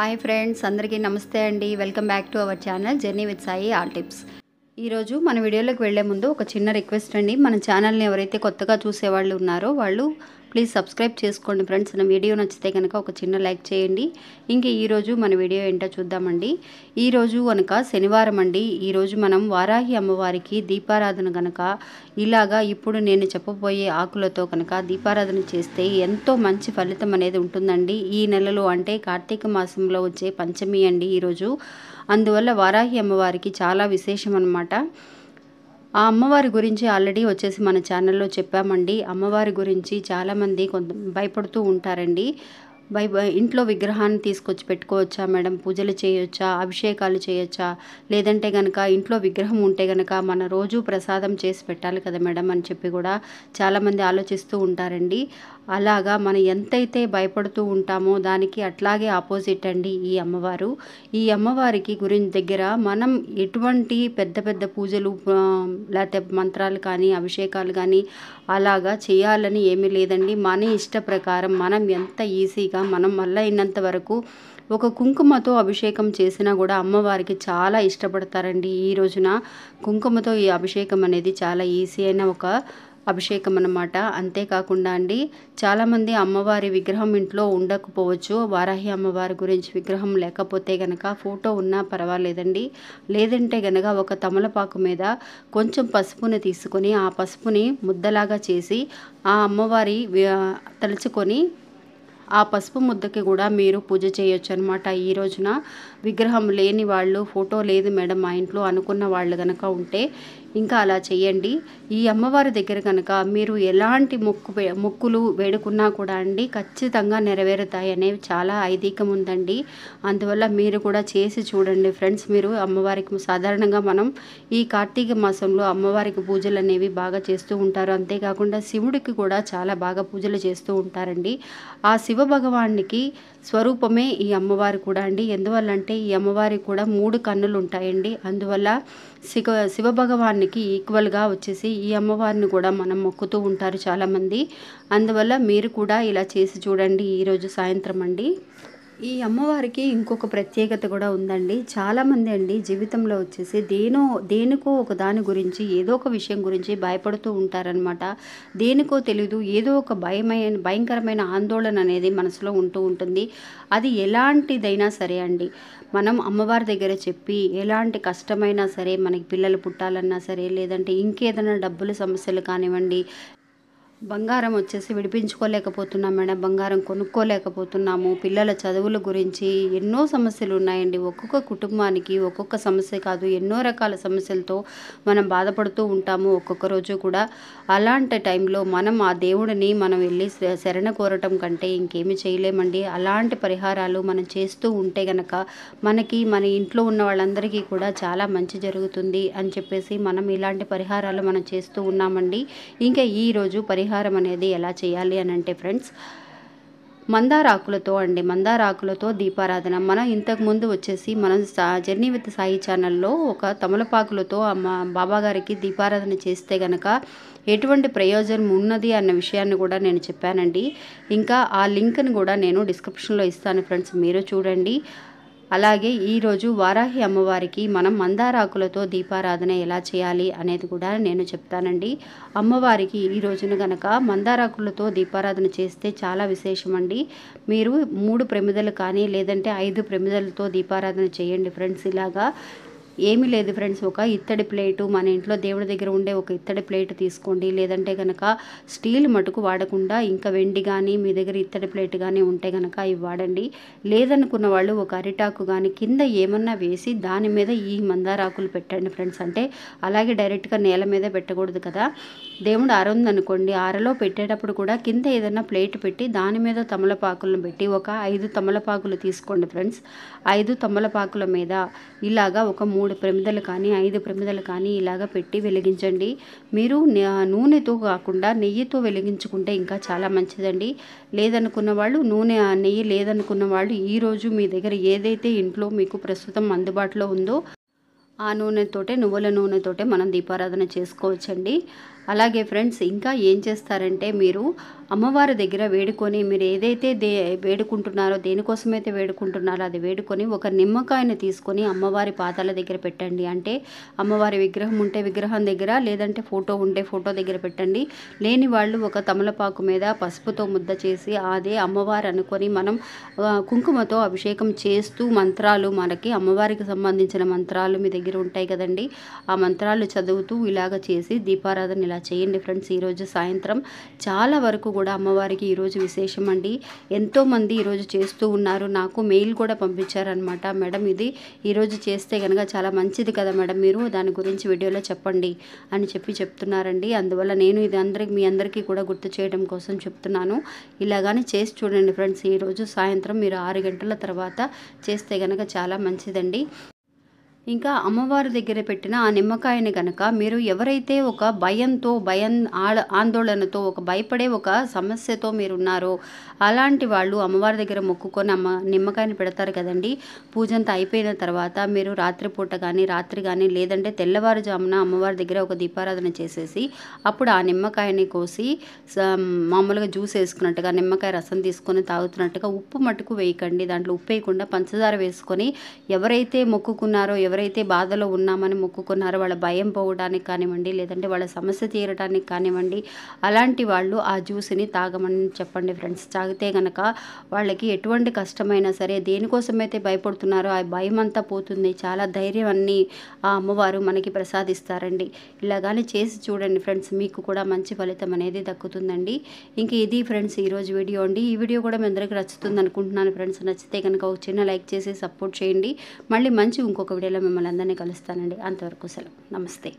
hi friends అందరికీ నమస్తే అండి welcome back to our channel journey with Sai all tips ఈరోజు మన వీడియోలోకి వెళ్లే ముందు ఒక చిన్న రిక్వెస్ట్ అండి మన ఛానల్ని ఎవరైతే కొత్తగా చూసేవాళ్ళు ఉన్నారో వాళ్ళు ప్లీజ్ సబ్స్క్రైబ్ చేసుకోండి ఫ్రెండ్స్ నా వీడియో నచ్చితే కనుక ఒక చిన్న లైక్ చేయండి ఇంకా ఈరోజు మన వీడియో ఏంటో చూద్దామండి ఈరోజు కనుక శనివారం అండి ఈరోజు మనం వారాహి అమ్మవారికి దీపారాధన కనుక ఇలాగా ఇప్పుడు నేను చెప్పబోయే ఆకులతో కనుక దీపారాధన చేస్తే ఎంతో మంచి ఫలితం అనేది ఉంటుందండి ఈ నెలలో అంటే కార్తీక మాసంలో వచ్చే పంచమి అండి ఈరోజు అందువల్ల వారాహి అమ్మవారికి చాలా విశేషం అనమాట ఆ అమ్మవారి గురించి ఆల్రెడీ వచ్చేసి మన ఛానల్లో చెప్పామండి అమ్మవారి గురించి చాలామంది కొంత భయపడుతూ ఉంటారండి భయ ఇంట్లో విగ్రహాన్ని తీసుకొచ్చి పెట్టుకోవచ్చా మేడం పూజలు చేయొచ్చా అభిషేకాలు చేయొచ్చా లేదంటే కనుక ఇంట్లో విగ్రహం ఉంటే కనుక మన రోజు ప్రసాదం చేసి పెట్టాలి కదా మేడం అని చెప్పి కూడా చాలామంది ఆలోచిస్తూ ఉంటారండి అలాగా మనం ఎంతైతే భయపడుతూ ఉంటామో దానికి అట్లాగే ఆపోజిట్ అండి ఈ అమ్మవారు ఈ అమ్మవారికి గురించి దగ్గర మనం ఎటువంటి పెద్ద పెద్ద పూజలు లేకపోతే మంత్రాలు కానీ అభిషేకాలు కానీ అలాగా చేయాలని ఏమీ లేదండి మన ఇష్ట ప్రకారం మనం ఎంత ఈజీగా మనం మళ్ళీ అయినంత వరకు ఒక కుంకుమతో అభిషేకం చేసినా కూడా అమ్మవారికి చాలా ఇష్టపడతారండి ఈ రోజున కుంకుమతో ఈ అభిషేకం అనేది చాలా ఈజీ అయిన ఒక అభిషేకం అనమాట అంతేకాకుండా అండి చాలామంది అమ్మవారి విగ్రహం ఇంట్లో ఉండకపోవచ్చు వారాహి అమ్మవారి గురించి విగ్రహం లేకపోతే గనక ఫోటో ఉన్నా పర్వాలేదండి లేదంటే గనక ఒక తమలపాకు మీద కొంచెం పసుపుని తీసుకొని ఆ పసుపుని ముద్దలాగా చేసి ఆ అమ్మవారి తలుచుకొని ఆ పసుపు ముద్దకి కూడా మీరు పూజ చేయొచ్చు అనమాట ఈ రోజున విగ్రహం లేని వాళ్ళు ఫోటో లేదు మేడం మా ఇంట్లో అనుకున్న వాళ్ళు కనుక ఉంటే ఇంకా అలా చేయండి ఈ అమ్మవారి దగ్గర కనుక మీరు ఎలాంటి మొక్కు మొక్కులు వేడుకున్నా కూడా అండి ఖచ్చితంగా నెరవేరుతాయి అనేవి చాలా ఐదీకం ఉందండి అందువల్ల మీరు కూడా చేసి చూడండి ఫ్రెండ్స్ మీరు అమ్మవారికి సాధారణంగా మనం ఈ కార్తీక మాసంలో అమ్మవారికి పూజలు అనేవి బాగా చేస్తూ ఉంటారు అంతేకాకుండా శివుడికి కూడా చాలా బాగా పూజలు చేస్తూ ఉంటారండి ఆ శివ భగవానికి స్వరూపమే ఈ అమ్మవారు కూడా అండి ఎందువల్ల అంటే ఈ అమ్మవారికి కూడా మూడు కన్నులు ఉంటాయండి అందువల్ల శివ శివ అమ్మవారికి ఈక్వల్గా వచ్చేసి ఈ అమ్మవారిని కూడా మనం మొక్కుతూ ఉంటారు చాలామంది అందువల్ల మీరు కూడా ఇలా చేసి చూడండి ఈరోజు సాయంత్రం అండి ఈ అమ్మవారికి ఇంకొక ప్రత్యేకత కూడా ఉందండి చాలామంది అండి జీవితంలో వచ్చేసి దేనో దేనికో ఒక దాని గురించి ఏదో ఒక విషయం గురించి భయపడుతూ ఉంటారనమాట దేనికో తెలీదు ఏదో ఒక భయమైన భయంకరమైన ఆందోళన అనేది మనసులో ఉంటూ ఉంటుంది అది ఎలాంటిదైనా సరే అండి మనం అమ్మవారి దగ్గర చెప్పి ఎలాంటి కష్టమైనా సరే మనకి పిల్లలు పుట్టాలన్నా సరే లేదంటే ఇంకేదైనా డబ్బుల సమస్యలు కానివ్వండి బంగారం వచ్చేసి విడిపించుకోలేకపోతున్నాం మేడం బంగారం కొనుక్కోలేకపోతున్నాము పిల్లల చదువుల గురించి ఎన్నో సమస్యలు ఉన్నాయండి ఒక్కొక్క కుటుంబానికి ఒక్కొక్క సమస్య కాదు ఎన్నో రకాల సమస్యలతో మనం బాధపడుతూ ఉంటాము ఒక్కొక్క రోజు కూడా అలాంటి టైంలో మనం ఆ దేవుడిని మనం వెళ్ళి శరణ కోరటం కంటే ఇంకేమి చేయలేమండి అలాంటి పరిహారాలు మనం చేస్తూ ఉంటే గనక మనకి మన ఇంట్లో ఉన్న వాళ్ళందరికీ కూడా చాలా మంచి జరుగుతుంది అని చెప్పేసి మనం ఇలాంటి పరిహారాలు మనం చేస్తూ ఉన్నామండి ఇంకా ఈరోజు పరిహారం పరిహారం అనేది ఎలా చేయాలి అని అంటే ఫ్రెండ్స్ మందారాకులతో అండి మందారాకులతో దీపారాధన మనం ఇంతకుముందు వచ్చేసి మనం జర్నీ విత్ సాయి ఛానల్లో ఒక తమలపాకులతో అమ్మ బాబాగారికి దీపారాధన చేస్తే గనక ఎటువంటి ప్రయోజనం ఉన్నది అన్న విషయాన్ని కూడా నేను చెప్పానండి ఇంకా ఆ లింక్ని కూడా నేను డిస్క్రిప్షన్లో ఇస్తాను ఫ్రెండ్స్ మీరు చూడండి అలాగే ఈరోజు వారాహి అమ్మవారికి మనం మందారాకులతో దీపారాధన ఎలా చేయాలి అనేది కూడా నేను చెప్తానండి అమ్మవారికి ఈ రోజున గనక మందారాకులతో దీపారాధన చేస్తే చాలా విశేషమండి మీరు మూడు ప్రమిదలు కానీ లేదంటే ఐదు ప్రమిదలతో దీపారాధన చేయండి ఫ్రెండ్స్ ఇలాగా ఏమీ లేదు ఫ్రెండ్స్ ఒక ఇత్తడి ప్లేటు మన ఇంట్లో దేవుడి దగ్గర ఉండే ఒక ఇత్తడి ప్లేట్ తీసుకోండి లేదంటే కనుక స్టీల్ మటుకు వాడకుండా ఇంకా వెండి కానీ మీ దగ్గర ఇత్తడి ప్లేట్ కానీ ఉంటే కనుక ఇవి వాడండి లేదనుకున్న వాళ్ళు ఒక అరిటాకు కానీ కింద ఏమన్నా వేసి దాని మీద ఈ మందారాకులు పెట్టండి ఫ్రెండ్స్ అంటే అలాగే డైరెక్ట్గా నేల మీద పెట్టకూడదు కదా దేవుడు ఆర అనుకోండి ఆరలో పెట్టేటప్పుడు కూడా కింద ఏదైనా ప్లేట్ పెట్టి దాని మీద తమలపాకులను పెట్టి ఒక ఐదు తమలపాకులు తీసుకోండి ఫ్రెండ్స్ ఐదు తమలపాకుల మీద ఇలాగా ఒక మూడు మూడు ప్రమిదలు కానీ ఐదు ప్రమిదలు కానీ ఇలాగ పెట్టి వెలిగించండి మీరు నూనెతో కాకుండా నెయ్యితో వెలిగించుకుంటే ఇంకా చాలా మంచిదండి లేదనుకున్న వాళ్ళు నూనె నెయ్యి లేదనుకున్న వాళ్ళు ఈరోజు మీ దగ్గర ఏదైతే ఇంట్లో మీకు ప్రస్తుతం అందుబాటులో ఉందో ఆ నూనెతోటే నువ్వుల నూనెతోటే మనం దీపారాధన చేసుకోవచ్చండి అలాగే ఫ్రెండ్స్ ఇంకా ఏం చేస్తారంటే మీరు అమ్మవారి దగ్గర వేడుకొని మీరు ఏదైతే దే వేడుకుంటున్నారో దేనికోసమైతే వేడుకుంటున్నారో అది వేడుకొని ఒక నిమ్మకాయని తీసుకొని అమ్మవారి పాదాల దగ్గర పెట్టండి అంటే అమ్మవారి విగ్రహం ఉంటే విగ్రహం దగ్గర లేదంటే ఫోటో ఉంటే ఫోటో దగ్గర పెట్టండి లేని వాళ్ళు ఒక తమలపాకు మీద పసుపుతో ముద్ద చేసి అదే అమ్మవారు అనుకొని మనం కుంకుమతో అభిషేకం చేస్తూ మంత్రాలు మనకి అమ్మవారికి సంబంధించిన మంత్రాలు మీ దగ్గర ఉంటాయి కదండి ఆ మంత్రాలు చదువుతూ ఇలాగ చేసి దీపారాధన ఇలా చేయండి ఫ్రెండ్స్ ఈరోజు సాయంత్రం చాలా వరకు కూడా అమ్మవారికి ఈరోజు విశేషం అండి ఎంతోమంది ఈరోజు చేస్తూ ఉన్నారు నాకు మెయిల్ కూడా పంపించారనమాట మేడం ఇది ఈరోజు చేస్తే కనుక చాలా మంచిది కదా మేడం మీరు దాని గురించి వీడియోలో చెప్పండి అని చెప్పి చెప్తున్నారండి అందువల్ల నేను ఇది అందరికి మీ అందరికీ కూడా గుర్తు చేయడం కోసం చెప్తున్నాను ఇలాగానే చేసి చూడండి ఫ్రెండ్స్ ఈరోజు సాయంత్రం మీరు ఆరు గంటల తర్వాత చేస్తే కనుక చాలా మంచిదండి ఇంకా అమ్మవారి దగ్గర పెట్టిన ఆ నిమ్మకాయని కనుక మీరు ఎవరైతే ఒక భయంతో భయం ఆందోళనతో ఒక భయపడే ఒక సమస్యతో మీరున్నారో అలాంటి వాళ్ళు అమ్మవారి దగ్గర మొక్కుకొని అమ్మ నిమ్మకాయని పెడతారు కదండి పూజంతా అయిపోయిన తర్వాత మీరు రాత్రిపూట కానీ రాత్రి కానీ లేదంటే తెల్లవారుజామున అమ్మవారి దగ్గర ఒక దీపారాధన చేసేసి అప్పుడు ఆ నిమ్మకాయని కోసి మామూలుగా జ్యూస్ వేసుకున్నట్టుగా నిమ్మకాయ రసం తీసుకొని తాగుతున్నట్టుగా ఉప్పు మటుకు వేయకండి దాంట్లో ఉప్పు వేయకుండా పంచదార వేసుకొని ఎవరైతే మొక్కుకున్నారో ఎవరైతే బాధలో ఉన్నామని మొక్కుకున్నారో వాళ్ళ భయం పోవడానికి కానివ్వండి లేదంటే వాళ్ళ సమస్య తీరడానికి కానివ్వండి అలాంటి వాళ్ళు ఆ జ్యూస్ని తాగమని చెప్పండి ఫ్రెండ్స్ తాగితే కనుక వాళ్ళకి ఎటువంటి కష్టమైనా సరే దేనికోసమైతే భయపడుతున్నారో ఆ భయం అంతా పోతుంది చాలా ధైర్యం అన్ని ఆ అమ్మవారు మనకి ప్రసాదిస్తారండి ఇలాగానే చేసి చూడండి ఫ్రెండ్స్ మీకు కూడా మంచి ఫలితం అనేది దక్కుతుందండి ఇంక ఇది ఫ్రెండ్స్ ఈరోజు వీడియో అండి ఈ వీడియో కూడా మీ అందరికీ నచ్చుతుంది అనుకుంటున్నాను ఫ్రెండ్స్ నచ్చితే కనుక ఒక చిన్న లైక్ చేసి సపోర్ట్ చేయండి మళ్ళీ మంచి ఇంకొక వీడియోలో వీడియోలో మిమ్మల్ని అందరినీ కలుస్తానండి అంతవరకు సెలవు నమస్తే